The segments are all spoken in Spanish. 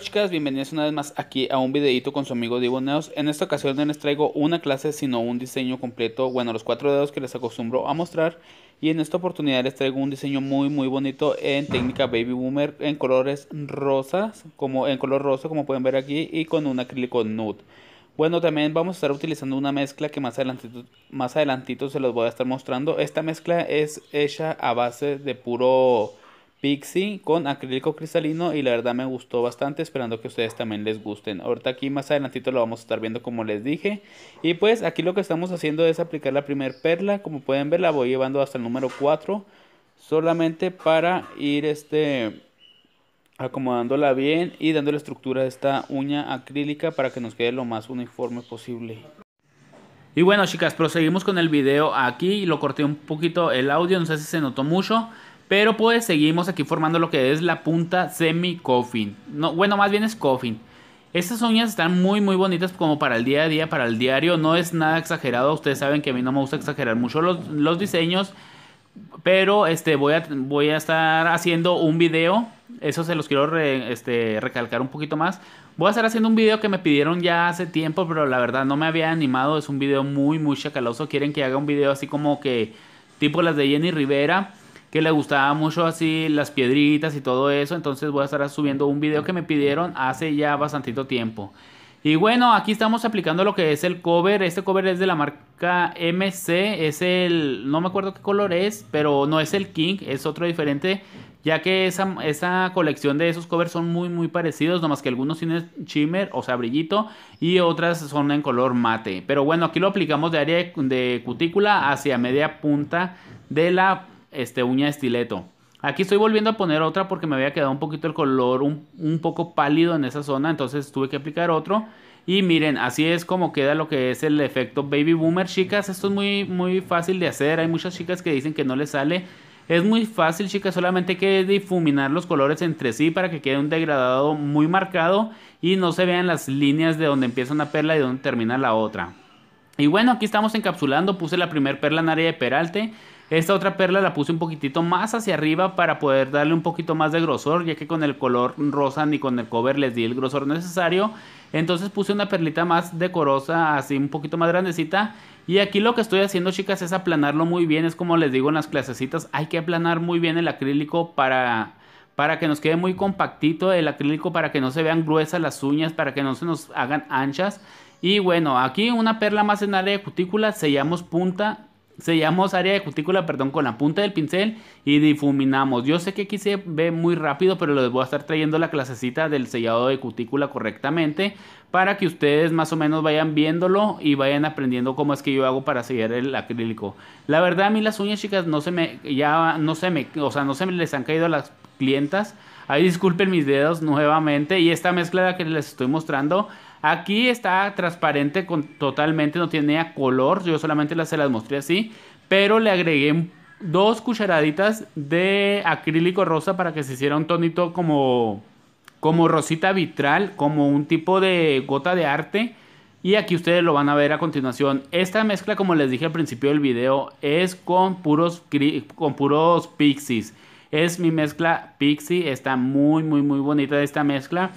Chicas, bienvenidos una vez más aquí a un videito con su amigo Diboneos Neos. En esta ocasión no les traigo una clase, sino un diseño completo, bueno, los cuatro dedos que les acostumbro a mostrar. Y en esta oportunidad les traigo un diseño muy muy bonito en técnica Baby Boomer en colores rosas, como en color rosa como pueden ver aquí y con un acrílico nude. Bueno, también vamos a estar utilizando una mezcla que más adelantito, más adelantito se los voy a estar mostrando. Esta mezcla es hecha a base de puro Pixie con acrílico cristalino y la verdad me gustó bastante, esperando que ustedes también les gusten. Ahorita aquí más adelantito lo vamos a estar viendo como les dije. Y pues aquí lo que estamos haciendo es aplicar la primer perla, como pueden ver la voy llevando hasta el número 4, solamente para ir este acomodándola bien y dando la estructura a esta uña acrílica para que nos quede lo más uniforme posible. Y bueno chicas, proseguimos con el video aquí, lo corté un poquito el audio, no sé si se notó mucho, pero pues seguimos aquí formando lo que es la punta semi-coffin. No, bueno, más bien es coffin. Estas uñas están muy muy bonitas como para el día a día, para el diario. No es nada exagerado. Ustedes saben que a mí no me gusta exagerar mucho los, diseños. Pero este, voy, a, voy a estar haciendo un video. Eso se los quiero este, recalcar un poquito más. Voy a estar haciendo un video que me pidieron ya hace tiempo, pero la verdad no me había animado. Es un video muy muy chacaloso. Quieren que haga un video así como que tipo las de Jenny Rivera que le gustaba mucho así las piedritas y todo eso. Entonces voy a estar subiendo un video que me pidieron hace ya bastantito tiempo. Y bueno, aquí estamos aplicando lo que es el cover. Este cover es de la marca MC. Es el, no me acuerdo qué color es, pero no es el King, es otro diferente. Ya que esa, esa colección de esos covers son muy, muy parecidos. Nomás que algunos tienen shimmer, o sea, brillito. Y otras son en color mate. Pero bueno, aquí lo aplicamos de área de cutícula hacia media punta de la este, uña estileto. Aquí estoy volviendo a poner otra porque me había quedado un poquito el color un, poco pálido en esa zona. Entonces tuve que aplicar otro. Y miren, así es como queda lo que es el efecto Baby Boomer. Chicas, esto es muy, muy fácil de hacer. Hay muchas chicas que dicen que no les sale. Es muy fácil, chicas, solamente hay que difuminar los colores entre sí para que quede un degradado muy marcado y no se vean las líneas de donde empieza una perla y donde termina la otra. Y bueno, aquí estamos encapsulando, puse la primer perla en área de peralte, esta otra perla la puse un poquitito más hacia arriba para poder darle un poquito más de grosor, ya que con el color rosa ni con el cover les di el grosor necesario. Entonces puse una perlita más decorosa, así un poquito más grandecita. Y aquí lo que estoy haciendo, chicas, es aplanarlo muy bien. Es como les digo en las clasecitas, hay que aplanar muy bien el acrílico para para que nos quede muy compactito el acrílico, para que no se vean gruesas las uñas, para que no se nos hagan anchas. Y bueno, aquí una perla más en área de cutícula, sellamos punta Sellamos área de cutícula, perdón, con la punta del pincel y difuminamos. Yo sé que aquí se ve muy rápido, pero les voy a estar trayendo la clasecita del sellado de cutícula correctamente para que ustedes más o menos vayan viéndolo y vayan aprendiendo cómo es que yo hago para sellar el acrílico. La verdad a mí las uñas, chicas, no se me ya no se me, o sea, no se me les han caído las clientas Ahí disculpen mis dedos nuevamente. Y esta mezcla que les estoy mostrando Aquí está transparente con, totalmente, no tiene color. Yo solamente las, se las mostré así. Pero le agregué dos cucharaditas de acrílico rosa para que se hiciera un tonito como, como rosita vitral, como un tipo de gota de arte. Y aquí ustedes lo van a ver a continuación. Esta mezcla, como les dije al principio del video, es con puros, con puros pixies. Es mi mezcla Pixie, está muy, muy, muy bonita esta mezcla.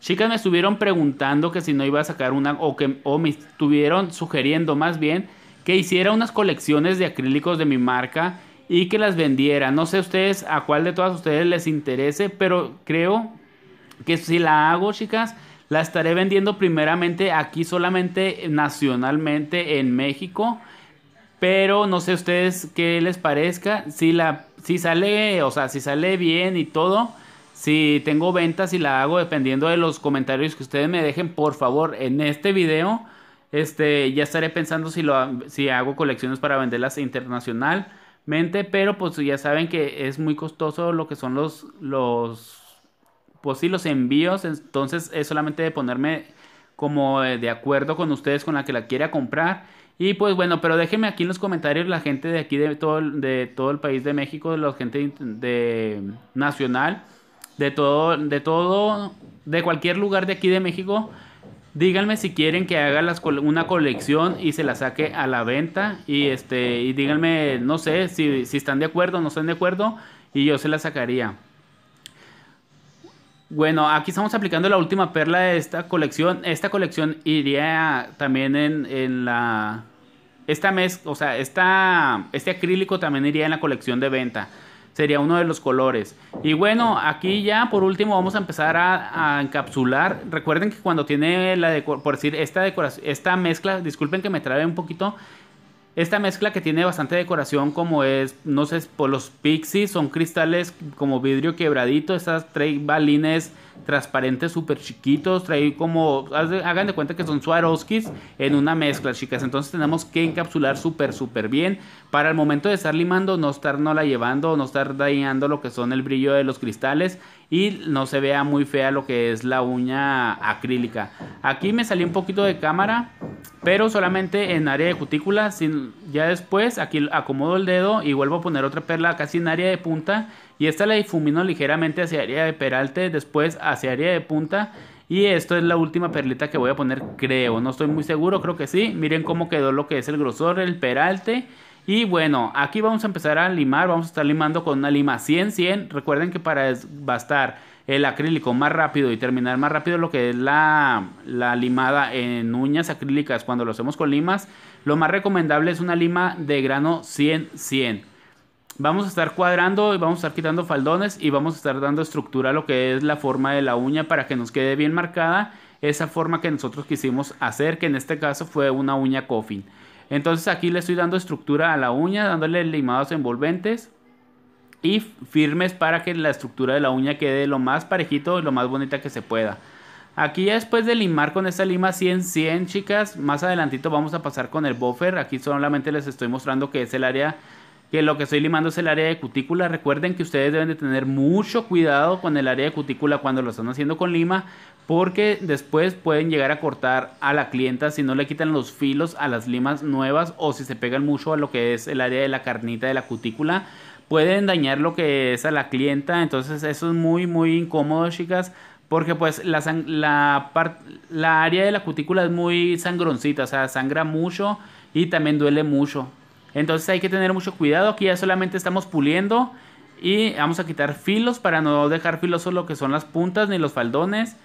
Chicas me estuvieron preguntando que si no iba a sacar una, o que me estuvieron sugiriendo más bien que hiciera unas colecciones de acrílicos de mi marca y que las vendiera. No sé ustedes a cuál de todas ustedes les interese, pero creo que si la hago, chicas, la estaré vendiendo primeramente aquí solamente nacionalmente en México pero no sé ustedes qué les parezca. Si la si sale, o sea, si sale bien y todo, si tengo ventas y la hago dependiendo de los comentarios que ustedes me dejen, por favor, en este video este ya estaré pensando si si hago colecciones para venderlas internacionalmente, pero pues ya saben que es muy costoso lo que son los los pues los envíos, entonces es solamente de ponerme como eh, de acuerdo con ustedes con la que la quiera comprar y pues bueno, pero déjenme aquí en los comentarios la gente de aquí de todo, de todo el país de México, de la gente de nacional, de todo, de todo, de cualquier lugar de aquí de México. Díganme si quieren que haga una colección y se la saque a la venta. Y este, y díganme, no sé, si, están de acuerdo o no están de acuerdo. Y yo se la sacaría. Bueno, aquí estamos aplicando la última perla de esta colección. Esta colección iría también en la esta mezcla, o sea, esta, este acrílico también iría en la colección de venta. Sería uno de los colores. Y bueno, aquí ya por último vamos a empezar a, encapsular. Recuerden que cuando tiene la, por decir, esta decoración, esta mezcla, disculpen que me trabe un poquito, esta mezcla que tiene bastante decoración como es, no sé, por los pixies, son cristales como vidrio quebradito, estas tres balines transparentes súper chiquitos, trae como, hagan de cuenta que son Swarovskis en una mezcla, chicas, entonces tenemos que encapsular súper, súper bien para el momento de estar limando, no estar no la llevando, no estar dañando lo que son el brillo de los cristales y no se vea muy fea lo que es la uña acrílica. Aquí me salió un poquito de cámara, pero solamente en área de cutícula. Sin, ya después aquí acomodo el dedo y vuelvo a poner otra perla casi en área de punta y esta la difumino ligeramente hacia área de peralte, después hacia área de punta y esto es la última perlita que voy a poner creo, no estoy muy seguro, creo que sí. Miren cómo quedó lo que es el grosor, el peralte. Y bueno, aquí vamos a empezar a limar, vamos a estar limando con una lima 100-100. Recuerden que para bastar el acrílico más rápido y terminar más rápido lo que es la, limada en uñas acrílicas cuando lo hacemos con limas, lo más recomendable es una lima de grano 100-100. Vamos a estar cuadrando y vamos a estar quitando faldones y vamos a estar dando estructura a lo que es la forma de la uña para que nos quede bien marcada esa forma que nosotros quisimos hacer, que en este caso fue una uña coffin. Entonces aquí le estoy dando estructura a la uña, dándole limados envolventes y firmes para que la estructura de la uña quede lo más parejito y lo más bonita que se pueda. Aquí ya después de limar con esta lima 100-100 chicas, más adelantito vamos a pasar con el buffer. Aquí solamente les estoy mostrando que es el área, que lo que estoy limando es el área de cutícula. Recuerden que ustedes deben de tener mucho cuidado con el área de cutícula cuando lo están haciendo con lima, porque después pueden llegar a cortar a la clienta si no le quitan los filos a las limas nuevas o si se pegan mucho a lo que es el área de la carnita de la cutícula pueden dañar lo que es a la clienta. Entonces eso es muy, muy incómodo, chicas. Porque pues la, la, área de la cutícula es muy sangroncita, o sea, sangra mucho y también duele mucho. Entonces hay que tener mucho cuidado. Aquí ya solamente estamos puliendo y vamos a quitar filos para no dejar filosos lo que son las puntas ni los faldones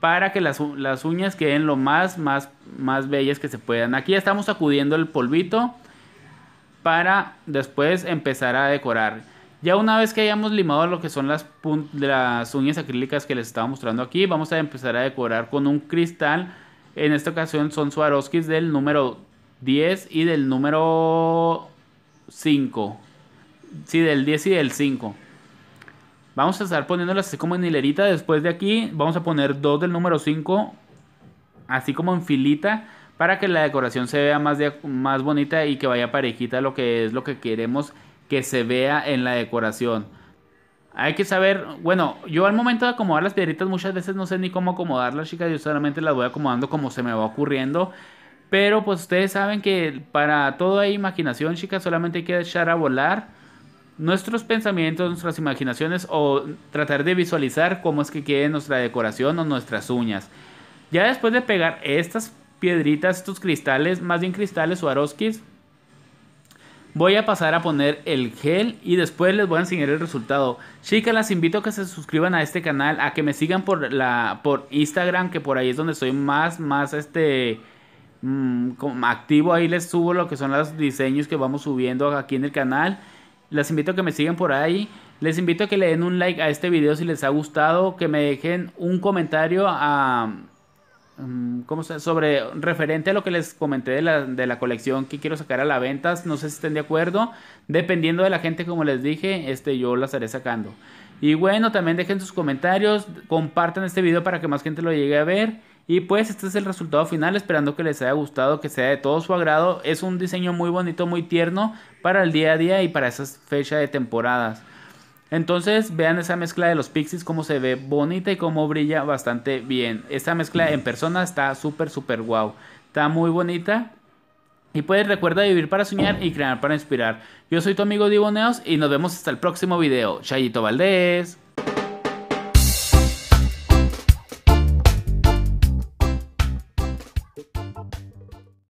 para que las, las uñas queden lo más, más, más bellas que se puedan. Aquí ya estamos sacudiendo el polvito para después empezar a decorar. Ya una vez que hayamos limado lo que son las, uñas acrílicas que les estaba mostrando aquí, vamos a empezar a decorar con un cristal. En esta ocasión son Swarovskis del número 10 y del número 5. Sí, del 10 y del 5. Vamos a estar poniéndolas así como en hilerita. Después de aquí vamos a poner dos del número 5. Así como en filita para que la decoración se vea más, más bonita y que vaya parejita lo que es lo que queremos que se vea en la decoración. Hay que saber, bueno, yo al momento de acomodar las piedritas muchas veces no sé ni cómo acomodarlas, chicas, yo solamente las voy acomodando como se me va ocurriendo. Pero pues ustedes saben que para todo hay imaginación, chicas, solamente hay que echar a volar nuestros pensamientos, nuestras imaginaciones o tratar de visualizar cómo es que quede nuestra decoración o nuestras uñas. Ya después de pegar estas piedritas, estos cristales, más bien cristales Swarovskis. Voy a pasar a poner el gel y después les voy a enseñar el resultado. Chicas, las invito a que se suscriban a este canal, a que me sigan por, la, por Instagram, que por ahí es donde soy más, más este, mm, como activo. Ahí les subo lo que son los diseños que vamos subiendo aquí en el canal. Las invito a que me sigan por ahí. Les invito a que le den un like a este video si les ha gustado, que me dejen un comentario a... Mm, ¿cómo sobre referente a lo que les comenté de la, colección que quiero sacar a la venta, no sé si estén de acuerdo, dependiendo de la gente como les dije, este yo las haré sacando. Y bueno, también dejen sus comentarios, compartan este video para que más gente lo llegue a ver. Y pues este es el resultado final, esperando que les haya gustado, que sea de todo su agrado. Es un diseño muy bonito, muy tierno para el día a día y para esas fechas de temporadas. Entonces vean esa mezcla de los pixies, cómo se ve bonita y cómo brilla bastante bien. Esta mezcla en persona está súper, súper guau. Está muy bonita. Y pues recuerda vivir para soñar y crear para inspirar. Yo soy tu amigo Diboneos y nos vemos hasta el próximo video. Chayito Valdés.